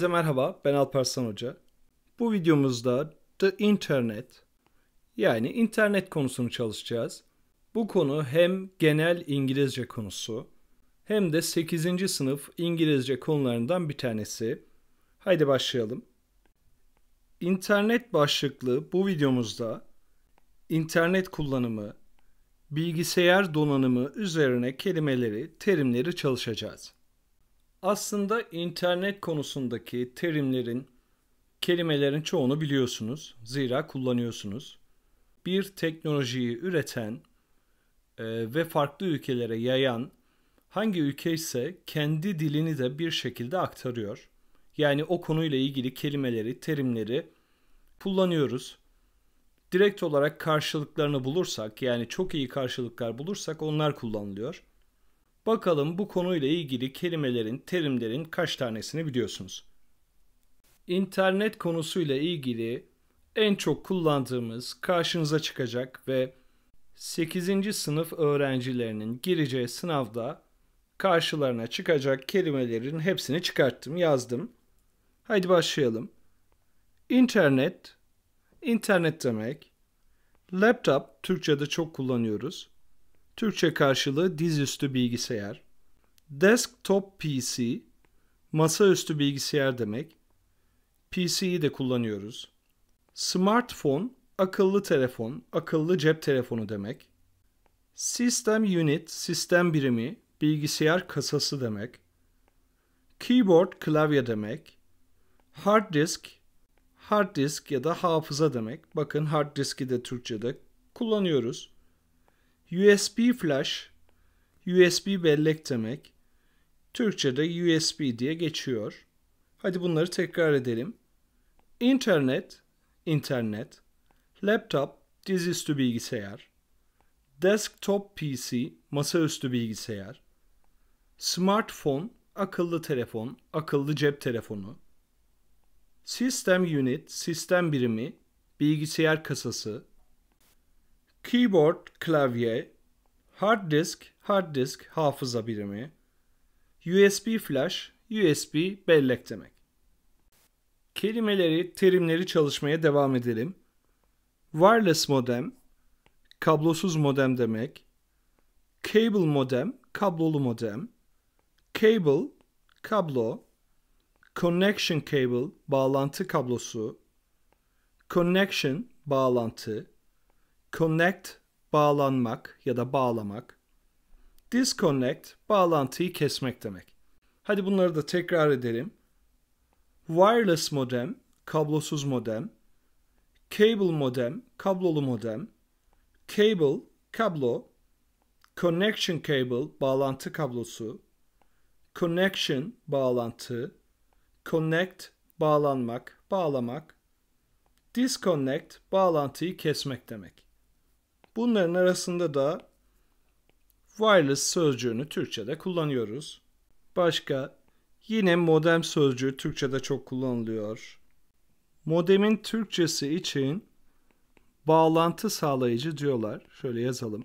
Herkese merhaba, ben Alparslan Hoca. Bu videomuzda The Internet, yani internet konusunu çalışacağız. Bu konu hem genel İngilizce konusu, hem de 8. sınıf İngilizce konularından bir tanesi. Haydi başlayalım. İnternet başlıklı bu videomuzda internet kullanımı, bilgisayar donanımı üzerine kelimeleri, terimleri çalışacağız. Aslında internet konusundaki terimlerin, kelimelerin çoğunu biliyorsunuz. Zira kullanıyorsunuz. Bir teknolojiyi üreten e, ve farklı ülkelere yayan hangi ülke ise kendi dilini de bir şekilde aktarıyor. Yani o konuyla ilgili kelimeleri, terimleri kullanıyoruz. Direkt olarak karşılıklarını bulursak yani çok iyi karşılıklar bulursak onlar kullanılıyor. Bakalım bu konuyla ilgili kelimelerin, terimlerin kaç tanesini biliyorsunuz? İnternet konusuyla ilgili en çok kullandığımız karşınıza çıkacak ve 8. sınıf öğrencilerinin gireceği sınavda karşılarına çıkacak kelimelerin hepsini çıkarttım, yazdım. Haydi başlayalım. İnternet, internet demek. Laptop, Türkçe'de çok kullanıyoruz. Türkçe karşılığı dizüstü bilgisayar. Desktop PC, masaüstü bilgisayar demek. PC'yi de kullanıyoruz. Smartphone, akıllı telefon, akıllı cep telefonu demek. System unit, sistem birimi, bilgisayar kasası demek. Keyboard, klavye demek. Hard disk, hard disk ya da hafıza demek. Bakın hard diski de Türkçe'de kullanıyoruz. USB flash, USB bellek demek. Türkçe'de USB diye geçiyor. Hadi bunları tekrar edelim. İnternet, internet, laptop, dizüstü bilgisayar, desktop PC, masaüstü bilgisayar, smartphone, akıllı telefon, akıllı cep telefonu, System unit, sistem birimi, bilgisayar kasası, keyboard, klavye, hard disk, hard disk hafıza birimi, USB flash, USB bellek demek. Kelimeleri, terimleri çalışmaya devam edelim. Wireless modem, kablosuz modem demek. Cable modem, kablolu modem. Cable, kablo. Connection cable, bağlantı kablosu. Connection, bağlantı. Connect bağlanmak ya da bağlamak. Disconnect bağlantıyı kesmek demek. Hadi bunları da tekrar edelim. Wireless modem, kablosuz modem. Cable modem, kablolu modem. Cable, kablo. Connection cable, bağlantı kablosu. Connection, bağlantı. Connect, bağlanmak, bağlamak. Disconnect, bağlantıyı kesmek demek. Bunların arasında da wireless sözcüğünü Türkçe'de kullanıyoruz. Başka yine modem sözcüğü Türkçe'de çok kullanılıyor. Modemin Türkçesi için bağlantı sağlayıcı diyorlar. Şöyle yazalım.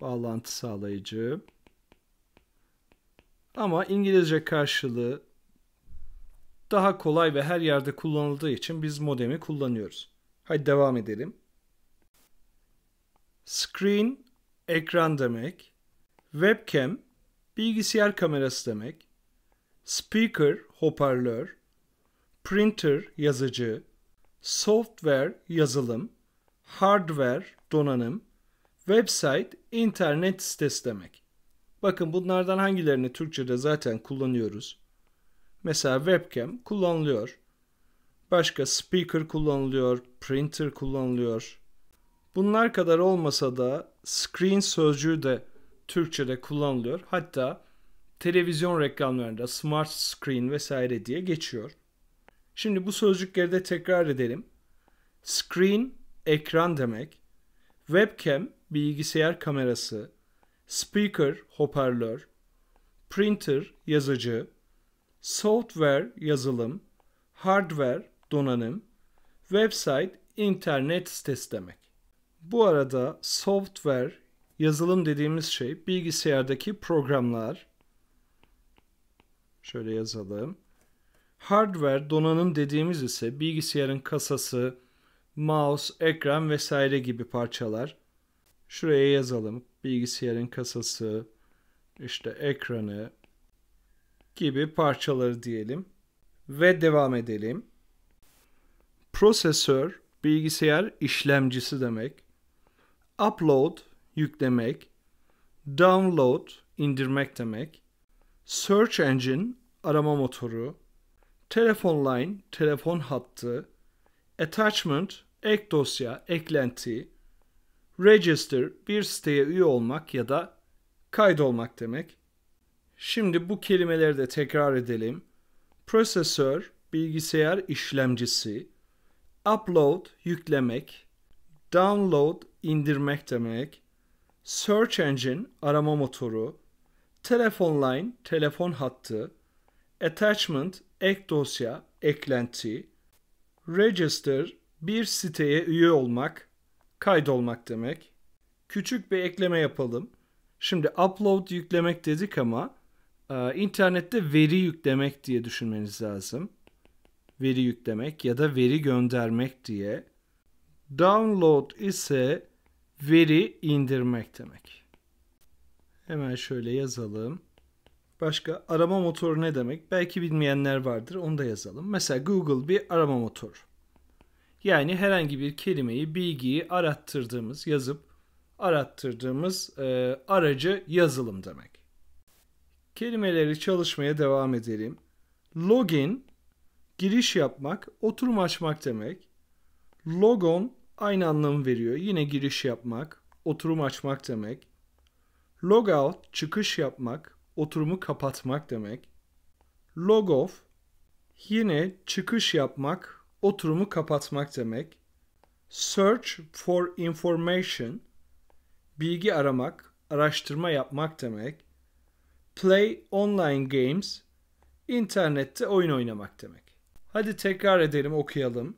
Bağlantı sağlayıcı. Ama İngilizce karşılığı daha kolay ve her yerde kullanıldığı için biz modemi kullanıyoruz. Hadi devam edelim. Screen ekran demek. Webcam bilgisayar kamerası demek. Speaker hoparlör. Printer yazıcı. Software yazılım. Hardware donanım. Website internet sitesi demek. Bakın bunlardan hangilerini Türkçe'de zaten kullanıyoruz. Mesela webcam kullanılıyor. Başka speaker kullanılıyor, printer kullanılıyor, Bunlar kadar olmasa da screen sözcüğü de Türkçe'de kullanılıyor. Hatta televizyon reklamlarında smart screen vesaire diye geçiyor. Şimdi bu sözcükleri de tekrar edelim. Screen ekran demek. Webcam bilgisayar kamerası. Speaker hoparlör. Printer yazıcı. Software yazılım. Hardware donanım. Website internet sitesi demek. Bu arada software, yazılım dediğimiz şey bilgisayardaki programlar. Şöyle yazalım. Hardware, donanım dediğimiz ise bilgisayarın kasası, mouse, ekran vesaire gibi parçalar. Şuraya yazalım. Bilgisayarın kasası, işte ekranı gibi parçaları diyelim. Ve devam edelim. Prosesör, bilgisayar işlemcisi demek. Upload yüklemek, download indirmek demek. Search engine arama motoru, telefon line telefon hattı, attachment ek dosya eklenti, register bir siteye üye olmak ya da kaydolmak demek. Şimdi bu kelimeleri de tekrar edelim. Prosesör, bilgisayar işlemcisi, upload yüklemek, Download indirmek demek. Search engine arama motoru. Telefon line telefon hattı. Attachment ek dosya eklenti. Register bir siteye üye olmak, kaydolmak demek. Küçük bir ekleme yapalım. Şimdi upload yüklemek dedik ama e, internette veri yüklemek diye düşünmeniz lazım. Veri yüklemek ya da veri göndermek diye. Download ise veri indirmek demek. Hemen şöyle yazalım. Başka arama motoru ne demek? Belki bilmeyenler vardır. Onu da yazalım. Mesela Google bir arama motoru. Yani herhangi bir kelimeyi, bilgiyi arattırdığımız, yazıp arattırdığımız e, aracı yazılım demek. Kelimeleri çalışmaya devam edelim. Login giriş yapmak, oturum açmak demek. Logon aynı anlamı veriyor. Yine giriş yapmak, oturum açmak demek. Logout çıkış yapmak, oturumu kapatmak demek. Logoff yine çıkış yapmak, oturumu kapatmak demek. Search for information bilgi aramak, araştırma yapmak demek. Play online games internette oyun oynamak demek. Hadi tekrar edelim okuyalım.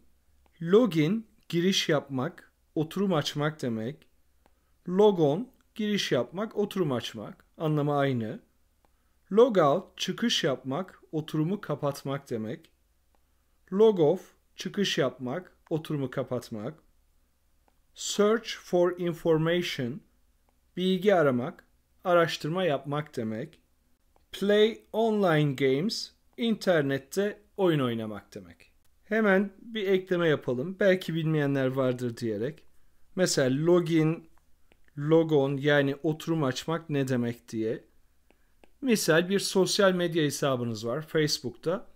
Login giriş yapmak, oturum açmak demek. Logon giriş yapmak, oturum açmak. Anlamı aynı. Logout çıkış yapmak, oturumu kapatmak demek. Logoff çıkış yapmak, oturumu kapatmak. Search for information bilgi aramak, araştırma yapmak demek. Play online games internette oyun oynamak demek. Hemen bir ekleme yapalım. Belki bilmeyenler vardır diyerek. Mesela login, logon yani oturum açmak ne demek diye. Misal bir sosyal medya hesabınız var Facebook'ta.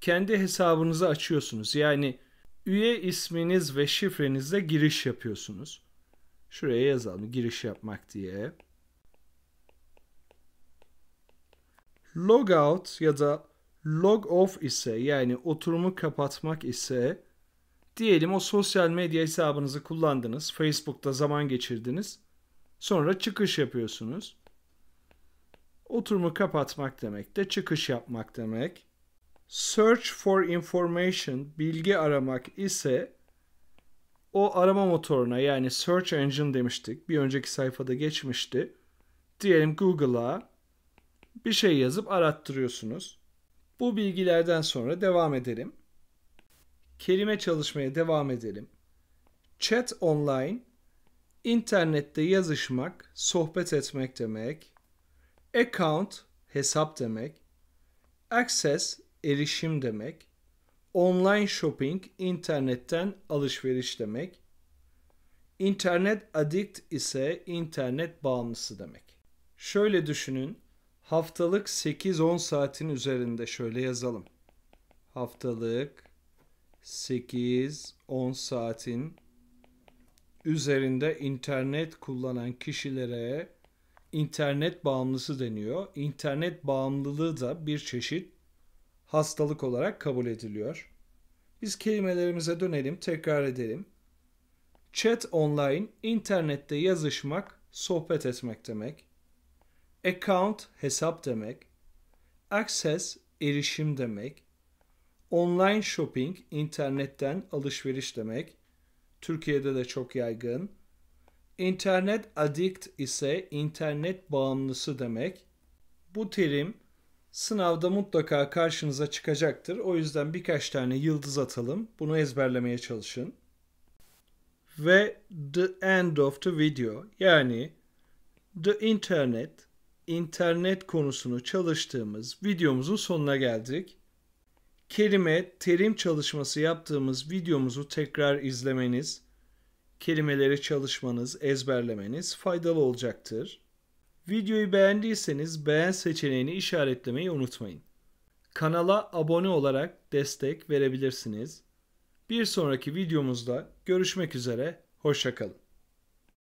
Kendi hesabınızı açıyorsunuz. Yani üye isminiz ve şifrenizle giriş yapıyorsunuz. Şuraya yazalım giriş yapmak diye. Logout ya da Log off ise yani oturumu kapatmak ise diyelim o sosyal medya hesabınızı kullandınız. Facebook'ta zaman geçirdiniz. Sonra çıkış yapıyorsunuz. Oturumu kapatmak demek de çıkış yapmak demek. Search for information bilgi aramak ise o arama motoruna yani search engine demiştik. Bir önceki sayfada geçmişti. Diyelim Google'a bir şey yazıp arattırıyorsunuz. Bu bilgilerden sonra devam edelim. Kelime çalışmaya devam edelim. Chat online, internette yazışmak, sohbet etmek demek. Account, hesap demek. Access, erişim demek. Online shopping, internetten alışveriş demek. İnternet addict ise internet bağımlısı demek. Şöyle düşünün, haftalık 8-10 saatin üzerinde şöyle yazalım. Haftalık 8-10 saatin üzerinde internet kullanan kişilere internet bağımlısı deniyor. İnternet bağımlılığı da bir çeşit hastalık olarak kabul ediliyor. Biz kelimelerimize dönelim, tekrar edelim. Chat online, internette yazışmak, sohbet etmek demek. Account hesap demek. Access erişim demek. Online shopping internetten alışveriş demek. Türkiye'de de çok yaygın. İnternet addict ise internet bağımlısı demek. Bu terim sınavda mutlaka karşınıza çıkacaktır. O yüzden birkaç tane yıldız atalım. Bunu ezberlemeye çalışın. Ve the end of the video yani the internet internet konusunu çalıştığımız videomuzun sonuna geldik. Kelime, terim çalışması yaptığımız videomuzu tekrar izlemeniz, kelimeleri çalışmanız, ezberlemeniz faydalı olacaktır. Videoyu beğendiyseniz beğen seçeneğini işaretlemeyi unutmayın. Kanala abone olarak destek verebilirsiniz. Bir sonraki videomuzda görüşmek üzere, hoşçakalın.